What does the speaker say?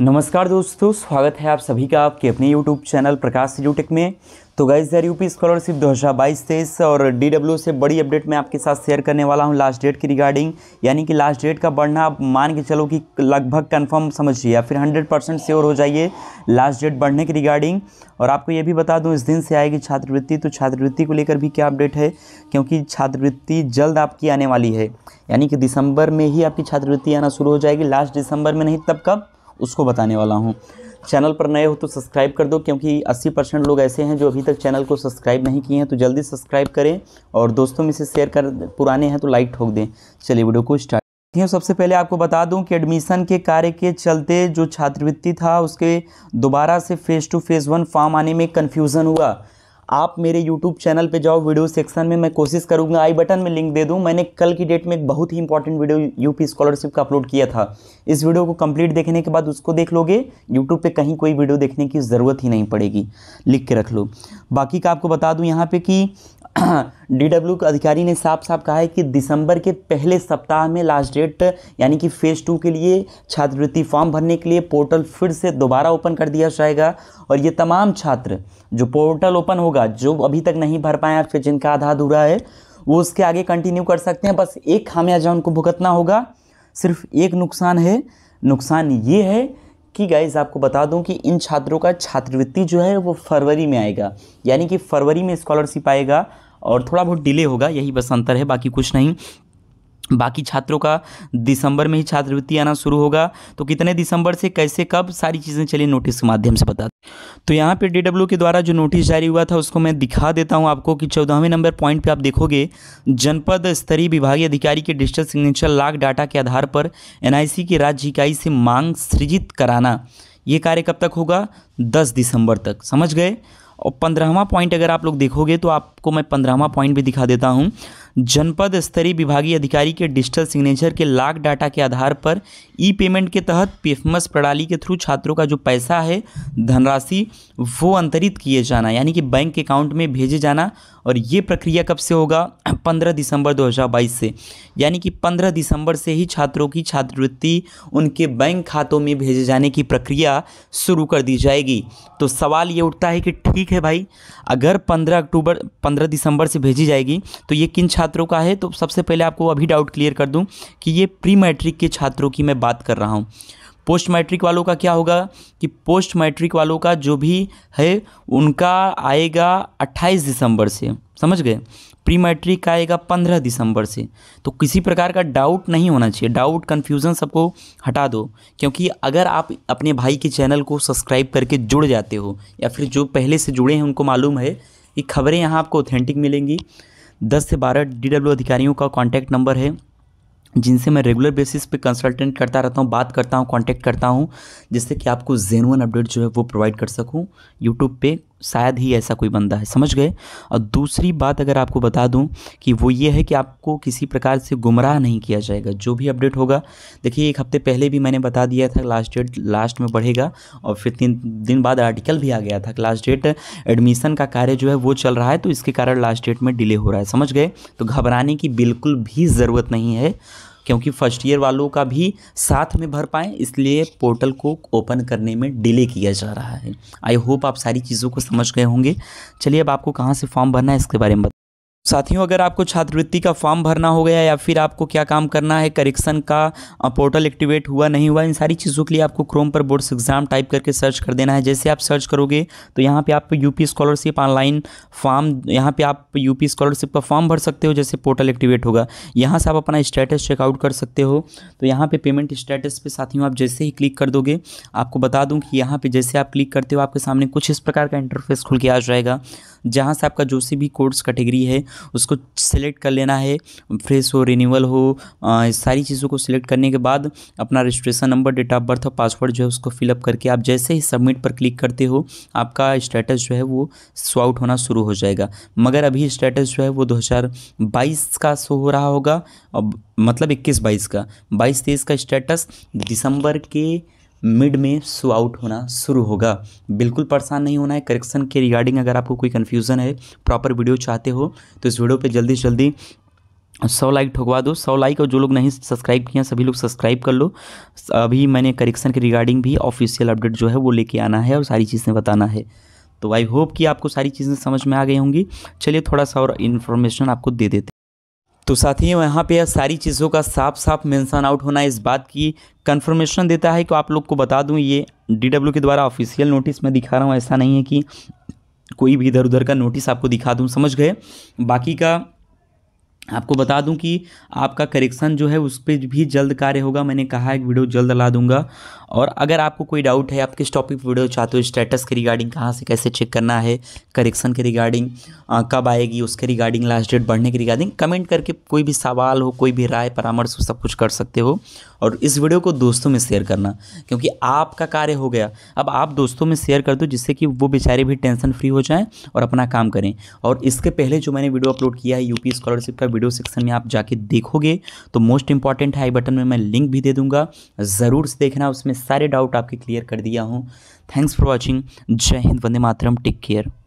नमस्कार दोस्तों स्वागत है आप सभी का आपके अपने यूट्यूब चैनल प्रकाश यूटेक में तो गाइज दर यूपी स्कॉलरशिप 2022 तेईस और डब्ल्यू से बड़ी अपडेट मैं आपके साथ शेयर करने वाला हूं लास्ट डेट की रिगार्डिंग यानी कि लास्ट डेट का बढ़ना आप मान के चलो कि लगभग कंफर्म समझिए या फिर 100 परसेंट श्योर हो जाइए लास्ट डेट बढ़ने की रिगार्डिंग और आपको ये भी बता दूँ इस दिन से आएगी छात्रवृत्ति तो छात्रवृत्ति को लेकर भी क्या अपडेट है क्योंकि छात्रवृत्ति जल्द आपकी आने वाली है यानी कि दिसंबर में ही आपकी छात्रवृत्ति आना शुरू हो जाएगी लास्ट दिसंबर में नहीं तब कब उसको बताने वाला हूँ चैनल पर नए हो तो सब्सक्राइब कर दो क्योंकि 80 परसेंट लोग ऐसे हैं जो अभी तक चैनल को सब्सक्राइब नहीं किए हैं तो जल्दी सब्सक्राइब करें और दोस्तों में से शेयर कर पुराने हैं तो लाइक ठोक दें चलिए वीडियो को स्टार्ट साथियों सबसे पहले आपको बता दूं कि एडमिशन के कार्य के चलते जो छात्रवृत्ति था उसके दोबारा से phase two phase one form आने में कन्फ्यूज़न हुआ आप मेरे यूट्यूब चैनल पे जाओ वीडियो सेक्शन में मैं कोशिश करूँगा आई बटन में लिंक दे दूँ मैंने कल की डेट में एक बहुत ही इंपॉर्टेंट वीडियो यूपी स्कॉलरशिप का अपलोड किया था इस वीडियो को कंप्लीट देखने के बाद उसको देख लोगे यूट्यूब पे कहीं कोई वीडियो देखने की ज़रूरत ही नहीं पड़ेगी लिख के रख लो बाकी का आपको बता दूँ यहाँ पर कि डीडब्ल्यू अधिकारी ने साफ साफ कहा है कि दिसंबर के पहले सप्ताह में लास्ट डेट यानी कि फेज़ टू के लिए छात्रवृत्ति फॉर्म भरने के लिए पोर्टल फिर से दोबारा ओपन कर दिया जाएगा और ये तमाम छात्र जो पोर्टल ओपन होगा जो अभी तक नहीं भर पाए फिर जिनका आधा अधूरा है वो उसके आगे कंटिन्यू कर सकते हैं बस एक खामियाजा उनको भुगतना होगा सिर्फ एक नुकसान है नुकसान ये है कि गाइज आपको बता दूं कि इन छात्रों का छात्रवृत्ति जो है वो फरवरी में आएगा यानी कि फरवरी में स्कॉलरशिप आएगा और थोड़ा बहुत डिले होगा यही बस अंतर है बाकी कुछ नहीं बाकी छात्रों का दिसंबर में ही छात्रवृत्ति आना शुरू होगा तो कितने दिसंबर से कैसे कब सारी चीज़ें चलिए नोटिस के माध्यम से बता तो यहाँ पे डी के द्वारा जो नोटिस जारी हुआ था उसको मैं दिखा देता हूँ आपको कि चौदहवें नंबर पॉइंट पे आप देखोगे जनपद स्तरीय विभागीय अधिकारी के डिजिटल सिग्नेचर लाख डाटा के आधार पर एन की राज्य इकाई से मांग सृजित कराना ये कार्य कब तक होगा दस दिसंबर तक समझ गए और पंद्रहवा पॉइंट अगर आप लोग देखोगे तो आपको मैं पंद्रहवा पॉइंट भी दिखा देता हूँ जनपद स्तरीय विभागीय अधिकारी के डिजिटल सिग्नेचर के लाख डाटा के आधार पर ई पेमेंट के तहत पेफमस प्रणाली के थ्रू छात्रों का जो पैसा है धनराशि वो अंतरित किए जाना यानी कि बैंक अकाउंट में भेजे जाना और ये प्रक्रिया कब से होगा 15 दिसंबर 2022 से यानी कि 15 दिसंबर से ही छात्रों की छात्रवृत्ति उनके बैंक खातों में भेजे जाने की प्रक्रिया शुरू कर दी जाएगी तो सवाल ये उठता है कि ठीक है भाई अगर 15 अक्टूबर 15 दिसंबर से भेजी जाएगी तो ये किन छात्र छात्रों का है तो सबसे पहले आपको अभी डाउट क्लियर कर दूं कि ये प्री मैट्रिक के छात्रों की मैं बात कर रहा हूँ पोस्ट मैट्रिक वालों का क्या होगा कि पोस्ट मैट्रिक वालों का जो भी है उनका आएगा 28 दिसंबर से समझ गए प्री मैट्रिक का आएगा 15 दिसंबर से तो किसी प्रकार का डाउट नहीं होना चाहिए डाउट कन्फ्यूज़न सबको हटा दो क्योंकि अगर आप अपने भाई के चैनल को सब्सक्राइब करके जुड़ जाते हो या फिर जो पहले से जुड़े हैं उनको मालूम है कि खबरें यहाँ आपको ऑथेंटिक मिलेंगी दस से बारह डी अधिकारियों का कॉन्टैक्ट नंबर है जिनसे मैं रेगुलर बेसिस पे कंसल्टेंट करता रहता हूँ बात करता हूँ कांटेक्ट करता हूँ जिससे कि आपको जेनुअन अपडेट जो है वो प्रोवाइड कर सकूँ यूट्यूब पे शायद ही ऐसा कोई बंदा है समझ गए और दूसरी बात अगर आपको बता दूं कि वो ये है कि आपको किसी प्रकार से गुमराह नहीं किया जाएगा जो भी अपडेट होगा देखिए एक हफ्ते पहले भी मैंने बता दिया था लास्ट डेट लास्ट में बढ़ेगा और फिर तीन दिन बाद आर्टिकल भी आ गया था लास्ट डेट एडमिशन का कार्य जो है वो चल रहा है तो इसके कारण लास्ट डेट में डिले हो रहा है समझ गए तो घबराने की बिल्कुल भी ज़रूरत नहीं है क्योंकि फर्स्ट ईयर वालों का भी साथ में भर पाएँ इसलिए पोर्टल को ओपन करने में डिले किया जा रहा है आई होप आप सारी चीज़ों को समझ गए होंगे चलिए अब आपको कहाँ से फॉर्म भरना है इसके बारे में साथियों अगर आपको छात्रवृत्ति का फॉर्म भरना हो गया या फिर आपको क्या काम करना है करेक्शन का पोर्टल एक्टिवेट हुआ नहीं हुआ इन सारी चीज़ों के लिए आपको क्रोम पर बोर्ड्स एग्जाम टाइप करके सर्च कर देना है जैसे आप सर्च करोगे तो यहाँ पे आप यूपी स्कॉलरशिप ऑनलाइन फॉर्म यहाँ पे आप यूपी स्कॉलरशिप का फॉर्म भर सकते हो जैसे पोर्टल एक्टिवेट होगा यहाँ से आप अपना स्टेटस चेकआउट कर सकते हो तो यहाँ पे पेमेंट स्टेटस पे साथियों आप जैसे ही क्लिक कर दोगे आपको बता दूँ कि यहाँ पर जैसे आप क्लिक करते हो आपके सामने कुछ इस प्रकार का इंटरफेस खुल के आ जाएगा जहाँ से आपका जो सी भी कोर्स कैटेगरी है उसको सिलेक्ट कर लेना है फ्रेश हो रिन्यूअल हो आ, सारी चीज़ों को सिलेक्ट करने के बाद अपना registration number date of birth और पासवर्ड जो है उसको फिलअप करके आप जैसे ही सबमिट पर क्लिक करते हो आपका स्टेटस जो है वो शो आउट होना शुरू हो जाएगा मगर अभी स्टेटस जो है वो 2022 का शो हो रहा होगा अब मतलब इक्कीस बाईस का बाईस तेईस का स्टेटस दिसंबर के मिड में सो आउट होना शुरू होगा बिल्कुल परेशान नहीं होना है करेक्शन के रिगार्डिंग अगर आपको कोई कन्फ्यूज़न है प्रॉपर वीडियो चाहते हो तो इस वीडियो पे जल्दी से जल्दी सौ लाइक ठोकवा दो सौ लाइक और जो लोग नहीं सब्सक्राइब किए हैं सभी लोग सब्सक्राइब कर लो अभी मैंने करेक्शन के रिगार्डिंग भी ऑफिशियल अपडेट जो है वो लेके आना है और सारी चीज़ें बताना है तो आई होप कि आपको सारी चीज़ें समझ में आ गई होंगी चलिए थोड़ा सा और इन्फॉर्मेशन आपको दे देते तो साथियों यहाँ पे यह सारी चीज़ों का साफ साफ मेंशन आउट होना इस बात की कंफर्मेशन देता है कि आप लोग को बता दूँ ये डीडब्ल्यू के द्वारा ऑफिशियल नोटिस मैं दिखा रहा हूँ ऐसा नहीं है कि कोई भी इधर उधर का नोटिस आपको दिखा दूँ समझ गए बाकी का आपको बता दूं कि आपका करेक्शन जो है उस पर भी जल्द कार्य होगा मैंने कहा है वीडियो जल्द ला दूंगा और अगर आपको कोई डाउट है आप किस टॉपिक वीडियो चाहते हो स्टेटस के रिगार्डिंग कहाँ से कैसे चेक करना है करेक्शन के रिगार्डिंग कब आएगी उसके रिगार्डिंग लास्ट डेट बढ़ने के रिगार्डिंग कमेंट करके कोई भी सवाल हो कोई भी राय परामर्श हो सब कुछ कर सकते हो और इस वीडियो को दोस्तों में शेयर करना क्योंकि आपका कार्य हो गया अब आप दोस्तों में शेयर कर दो जिससे कि वो बेचारे भी टेंशन फ्री हो जाएँ और अपना काम करें और इसके पहले जो मैंने वीडियो अपलोड किया है यूपी स्कॉलरशिप का वीडियो सेक्शन में आप जाके देखोगे तो मोस्ट इंपॉर्टेंट है आई बटन में मैं लिंक भी दे दूंगा ज़रूर से देखना उसमें सारे डाउट आपके क्लियर कर दिया हूँ थैंक्स फॉर वॉचिंग जय हिंद वंदे मातरम टेक केयर